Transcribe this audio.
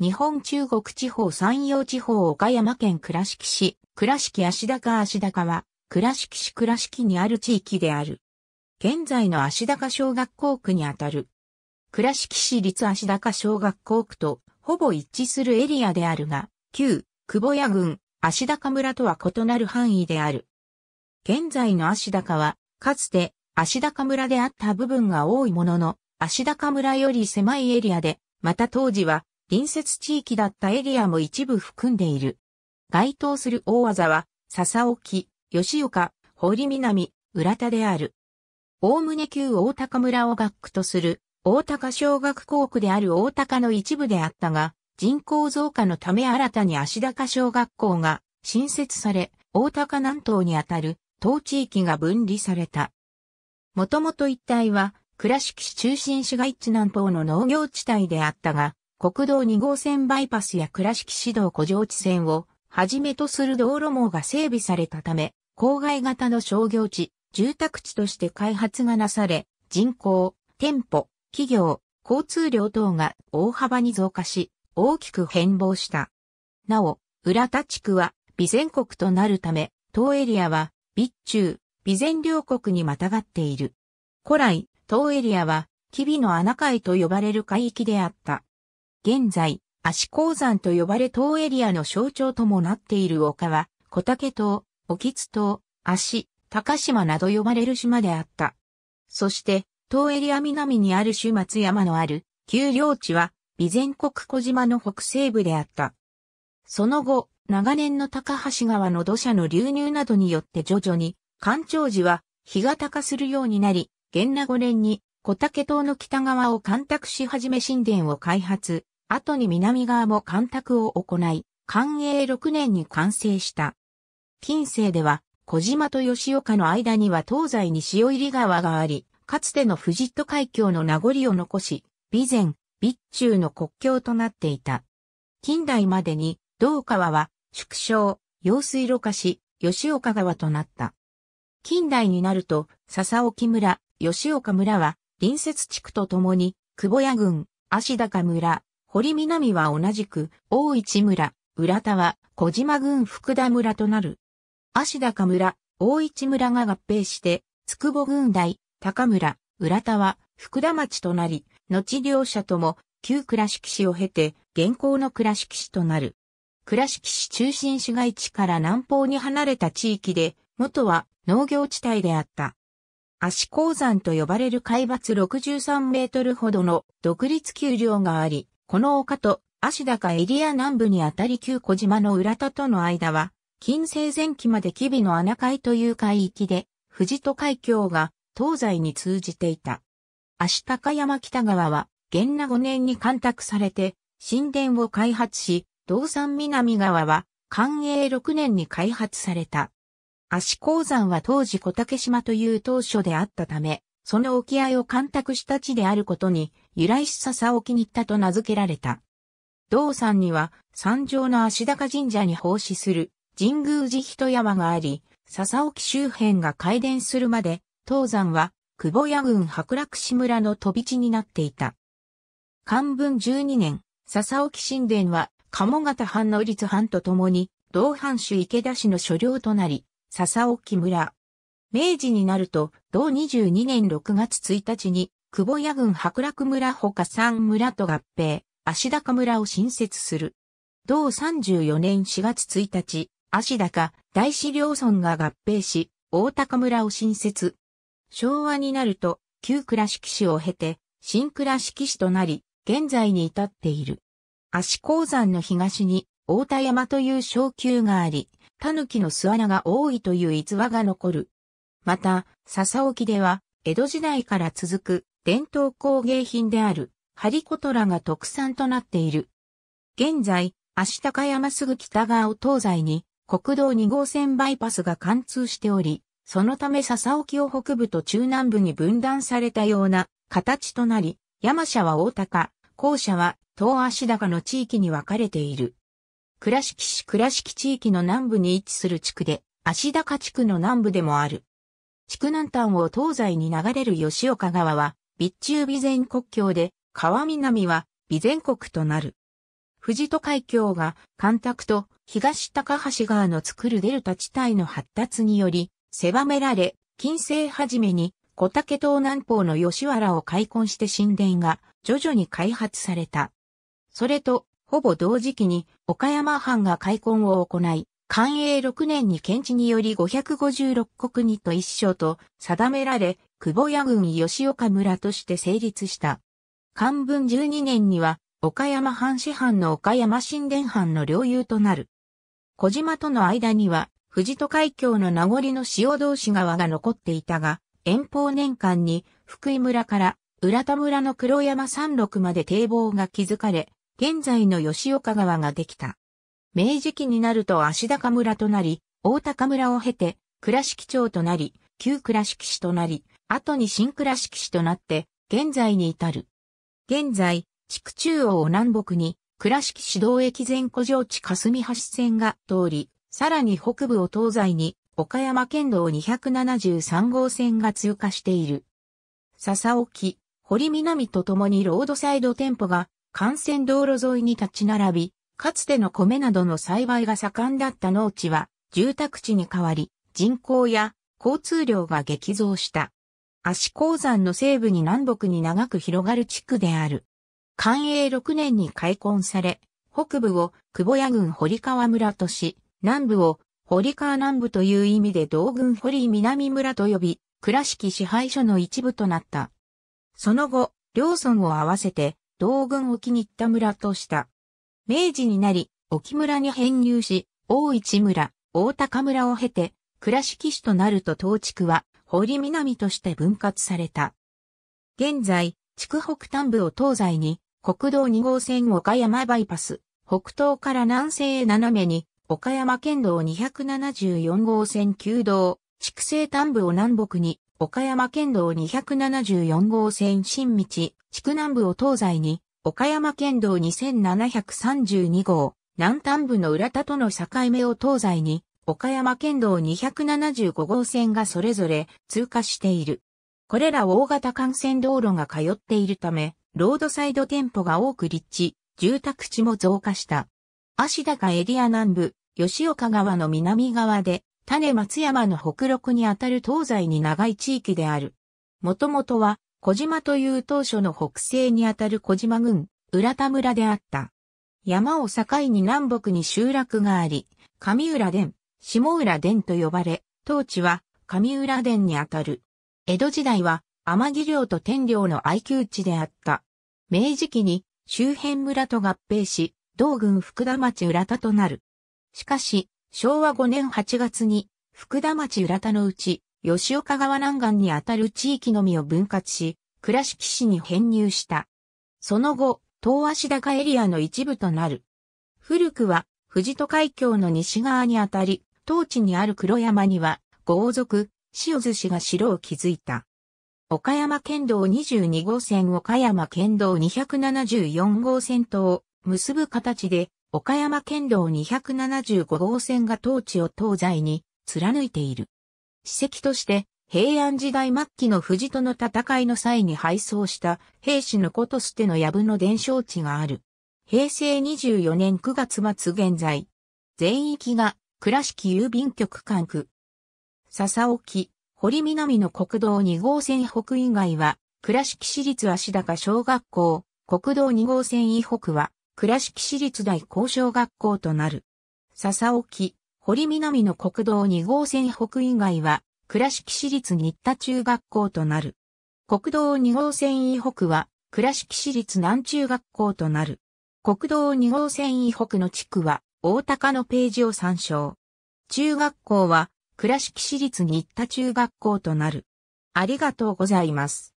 日本中国地方山陽地方岡山県倉敷市、倉敷足高足高は、倉敷市倉敷にある地域である。現在の足高小学校区にあたる。倉敷市立足高小学校区とほぼ一致するエリアであるが、旧、久保屋郡、足高村とは異なる範囲である。現在の足高は、かつて足高村であった部分が多いものの、足高村より狭いエリアで、また当時は隣接地域だったエリアも一部含んでいる。該当する大技は、笹置、吉岡、堀南、浦田である。大ね旧大高村を学区とする、大高小学校区である大高の一部であったが、人口増加のため新たに足高小学校が新設され、大高南東にあたる、当地域が分離された。もともと一帯は、倉敷市中心市街地南方の農業地帯であったが、国道2号線バイパスや倉敷市道古城地線をはじめとする道路網が整備されたため、郊外型の商業地、住宅地として開発がなされ、人口、店舗、企業、交通量等が大幅に増加し、大きく変貌した。なお、浦田地区は備前国となるため、当エリアは備中、備前両国にまたがっている。古来、当エリアは、吉備の穴海と呼ばれる海域であった。現在、足鉱山と呼ばれ東エリアの象徴ともなっている丘は、小竹島、沖津島、足、高島など呼ばれる島であった。そして、東エリア南にある種松山のある、丘陵地は、備前国小島の北西部であった。その後、長年の高橋川の土砂の流入などによって徐々に、干潮時は、日が高するようになり、元那5年に小竹島の北側を干拓し始め神殿を開発、後に南側も干拓を行い、寛永6年に完成した。近世では、小島と吉岡の間には東西に潮入川があり、かつての富士戸海峡の名残を残し、備前、備中の国境となっていた。近代までに、道川は縮小、用水路化し、吉岡川となった。近代になると、笹沖村、吉岡村は、隣接地区とともに、久保屋郡、足高村、堀南は同じく、大市村、浦田は、小島郡福田村となる。足高村、大市村が合併して、つくぼ郡大、高村、浦田は、福田町となり、後両者とも、旧倉敷市を経て、現行の倉敷市となる。倉敷市中心市街地から南方に離れた地域で、元は農業地帯であった。足鉱山と呼ばれる海抜63メートルほどの独立丘陵があり、この丘と芦高エリア南部にあたり旧小島の浦田との間は、近世前期まで吉備の穴海という海域で、富士戸海峡が東西に通じていた。足高山北川は、元那5年に干拓されて、神殿を開発し、道山南川は、寛永6年に開発された。足鉱山は当時小竹島という当初であったため、その沖合を干拓した地であることに、由来し笹沖に行ったと名付けられた。道山には、山上の足高神社に奉仕する、神宮寺人山があり、笹沖周辺が開殿するまで、東山は、久保屋郡白楽市村の飛び地になっていた。漢文12年、笹沖神殿は、鴨方藩の立藩とともに、同藩主池田氏の所領となり、笹沖村、明治になると、同22年6月1日に、久保屋郡白楽村ほか三村と合併、足高村を新設する。同34年4月1日、足高、大志両村が合併し、大高村を新設。昭和になると、旧倉敷市を経て、新倉敷市となり、現在に至っている。足鉱山の東に、大田山という小丘があり、狸の巣穴が多いという逸話が残る。また、笹沖では、江戸時代から続く伝統工芸品である、ハリコトラが特産となっている。現在、足高山すぐ北側を東西に、国道2号線バイパスが貫通しており、そのため笹沖を北部と中南部に分断されたような形となり、山社は大高、校舎は東足高の地域に分かれている。倉敷市倉敷地域の南部に位置する地区で、足高地区の南部でもある。地区南端を東西に流れる吉岡川は、備中備前国境で、川南は備前国となる。富士都海峡が、干拓と東高橋川の作るデルタ地帯の発達により、狭められ、近世初めに、小竹島南方の吉原を開墾して神殿が徐々に開発された。それと、ほぼ同時期に岡山藩が開墾を行い、寛永6年に検地により556国にと一章と定められ、久保屋郡吉岡村として成立した。漢文12年には、岡山藩市藩の岡山新田藩の領有となる。小島との間には、富士都海峡の名残の塩同士川が残っていたが、遠方年間に福井村から浦田村の黒山山麓まで堤防が築かれ、現在の吉岡川ができた。明治期になると足高村となり、大高村を経て、倉敷町となり、旧倉敷市となり、後に新倉敷市となって、現在に至る。現在、地区中央を南北に、倉敷市道駅前古城地霞橋線が通り、さらに北部を東西に、岡山県道273号線が通過している。笹沖、堀南とともにロードサイド店舗が、幹線道路沿いに立ち並び、かつての米などの栽培が盛んだった農地は住宅地に変わり、人口や交通量が激増した。足鉱山の西部に南北に長く広がる地区である。寛永6年に開墾され、北部を久保屋郡堀川村とし、南部を堀川南部という意味で道郡堀南村と呼び、倉敷支配所の一部となった。その後、両村を合わせて道郡を気に入った村とした。明治になり、沖村に編入し、大市村、大高村を経て、倉敷市となると東地区は、堀南として分割された。現在、地区北端部を東西に、国道2号線岡山バイパス、北東から南西へ斜めに、岡山県道274号線旧道、地区西端部を南北に、岡山県道274号線新道、地区南部を東西に、岡山県道2732号、南端部の浦田との境目を東西に、岡山県道275号線がそれぞれ通過している。これら大型幹線道路が通っているため、ロードサイド店舗が多く立地、住宅地も増加した。足高エリア南部、吉岡川の南側で、種松山の北陸にあたる東西に長い地域である。もともとは小島という当初の北西にあたる小島郡、浦田村であった。山を境に南北に集落があり、上浦殿、下浦殿と呼ばれ、当地は上浦殿にあたる。江戸時代は天城領と天領の愛宮地であった。明治期に周辺村と合併し、同郡福田町浦田となる。しかし、昭和5年8月に福田町浦田のうち吉岡川南岸にあたる地域のみを分割し、倉敷市に編入した。その後、東足高エリアの一部となる。古くは、富士都海峡の西側にあたり、当地にある黒山には、豪族、塩寿司が城を築いた。岡山県道22号線岡山県道274号線とを結ぶ形で、岡山県道275号線が当地を東西に貫いている。史跡として平安時代末期の富士との戦いの際に敗走した兵士のこと捨ての藪の伝承地がある。平成24年9月末現在。全域が倉敷郵便局管区。笹沖、堀南の国道2号線北以外は、倉敷市立足高小学校、国道2号線以北は、倉敷市立大高小学校となる。笹沖、堀南の国道2号線北以外は、倉敷市立新田中学校となる。国道2号線以北は、倉敷市立南中学校となる。国道2号線以北の地区は、大高のページを参照。中学校は、倉敷市立新田中学校となる。ありがとうございます。